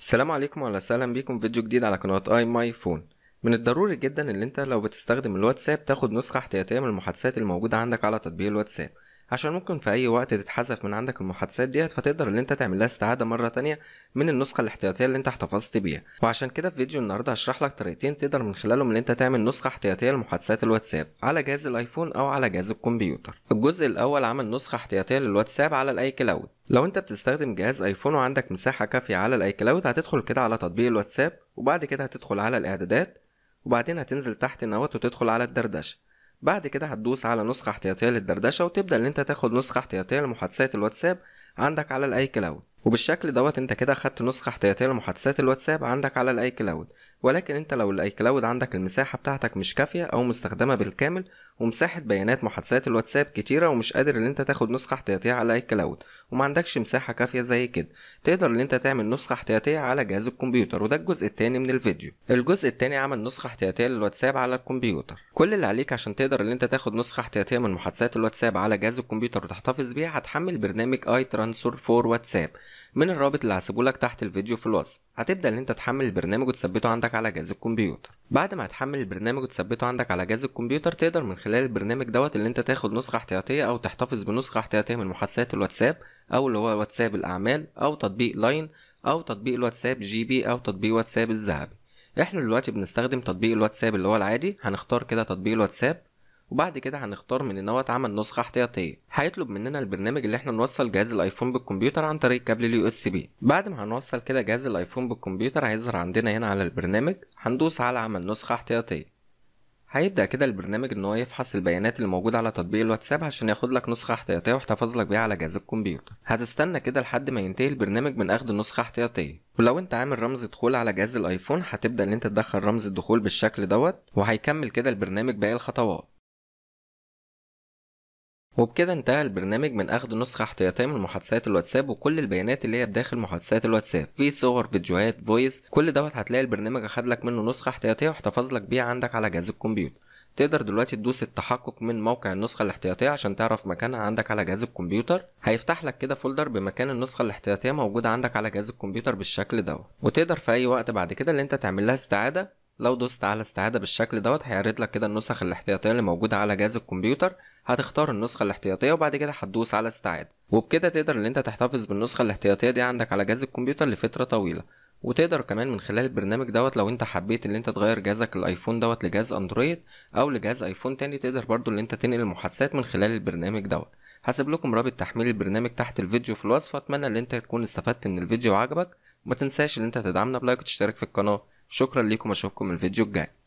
السلام عليكم وعلى سهلا بيكم في فيديو جديد على قناة اي ماي فون من الضروري جدا ان انت لو بتستخدم الواتساب تاخد نسخة احتياطية من المحادثات الموجودة عندك على تطبيق الواتساب عشان ممكن في اي وقت تتحذف من عندك المحادثات ديت فتقدر ان انت تعمل لها استعاده مره تانية من النسخه الاحتياطيه اللي انت احتفظت بيها وعشان كده في فيديو النهارده هشرح لك طريقتين تقدر من خلالهم ان انت تعمل نسخه احتياطيه لمحادثات الواتساب على جهاز الايفون او على جهاز الكمبيوتر الجزء الاول عمل نسخه احتياطيه للواتساب على الاي كلاود لو انت بتستخدم جهاز ايفون وعندك مساحه كافيه على الاي كلاود هتدخل كده على تطبيق الواتساب وبعد كده هتدخل على الاعدادات وبعدين هتنزل تحت النوات وتدخل على الدردشه بعد كده هتدوس على نسخة احتياطية للدردشة وتبدأ إن أنت تاخد نسخة احتياطية لمحادثات الواتساب عندك على الأي كلاود وبالشكل دوت أنت كده خدت نسخة احتياطية لمحادثات الواتساب عندك على الأي كلاود ولكن أنت لو الأي كلاود عندك المساحة بتاعتك مش كافية أو مستخدمة بالكامل ومساحة بيانات محادثات الواتساب كتيرة ومش قادر ان انت تاخد نسخة احتياطية على اي كلاود ومعندكش مساحة كافية زي كده تقدر ان انت تعمل نسخة احتياطية على جهاز الكمبيوتر وده الجزء التاني من الفيديو الجزء التاني عمل نسخة احتياطية للواتساب على الكمبيوتر كل اللي عليك عشان تقدر ان انت تاخد نسخة احتياطية من محادثات الواتساب على جهاز الكمبيوتر وتحتفظ بيها هتحمل برنامج اي ترانسفور فور واتساب من الرابط اللي هسيبهولك تحت الفيديو في الوصف هتبدا ان انت تحمل البرنامج وتثبته عندك على جهاز الكمبيوتر بعد ما تحمل البرنامج وتثبته عندك على جهاز الكمبيوتر تقدر من خلال البرنامج دوت اللي انت تاخد نسخة احتياطية او تحتفظ بنسخة احتياطية من محادثات الواتساب او اللي هو واتساب الاعمال او تطبيق لاين او تطبيق الواتساب جي بي او تطبيق واتساب الذهبي احنا دلوقتي بنستخدم تطبيق الواتساب اللي هو العادي هنختار كده تطبيق الواتساب وبعد كده هنختار من ان هو اتعمل نسخه احتياطيه هيطلب مننا البرنامج اللي احنا نوصل جهاز الايفون بالكمبيوتر عن طريق كابل اليو اس بي بعد ما هنوصل كده جهاز الايفون بالكمبيوتر هيظهر عندنا هنا على البرنامج هندوس على عمل نسخه احتياطيه هيبدأ كده البرنامج إن هو يفحص البيانات اللي موجودة على تطبيق الواتساب عشان ياخد لك نسخة احتياطية ويحتفظ لك بيها على جهاز الكمبيوتر هتستنى كده لحد ما ينتهي البرنامج من أخذ نسخة احتياطية ولو أنت عامل رمز دخول على جهاز الأيفون هتبدأ إن أنت تدخل رمز الدخول بالشكل دوت وهيكمل كده البرنامج باقي الخطوات وبكده انتهى البرنامج من اخذ نسخة احتياطية من محادثات الواتساب وكل البيانات اللي هي بداخل محادثات الواتساب في صور فيديوهات فويس كل دوت هتلاقي البرنامج اخد لك منه نسخة احتياطية واحتفظ لك بيها عندك على جهاز الكمبيوتر تقدر دلوقتي تدوس التحقق من موقع النسخة الاحتياطية عشان تعرف مكانها عندك على جهاز الكمبيوتر هيفتح لك كده فولدر بمكان النسخة الاحتياطية موجودة عندك على جهاز الكمبيوتر بالشكل دوت وتقدر في أي وقت بعد كده اللي أنت تعمل لها استعادة لو دوست على استعادة بالشكل دوت هيعرض لك كده النسخ الاحتياطية اللي موجودة على جهاز الكمبيوتر هتختار النسخة الاحتياطية وبعد كده هتدوس على استعادة وبكده تقدر ان انت تحتفظ بالنسخة الاحتياطية دي عندك على جهاز الكمبيوتر لفترة طويلة وتقدر كمان من خلال البرنامج دوت لو انت حبيت ان انت تغير جهازك الايفون دوت لجهاز اندرويد او لجهاز ايفون تاني تقدر برضو ان انت تنقل المحادثات من خلال البرنامج دوت هسيب لكم رابط تحميل البرنامج تحت الفيديو في الوصف اتمنى ان انت تكون استفدت من الفيديو وعجبك وما تنساش ان انت تدعمنا بلايك وتشترك في القناه شكرا ليكم اشوفكم الفيديو الجاي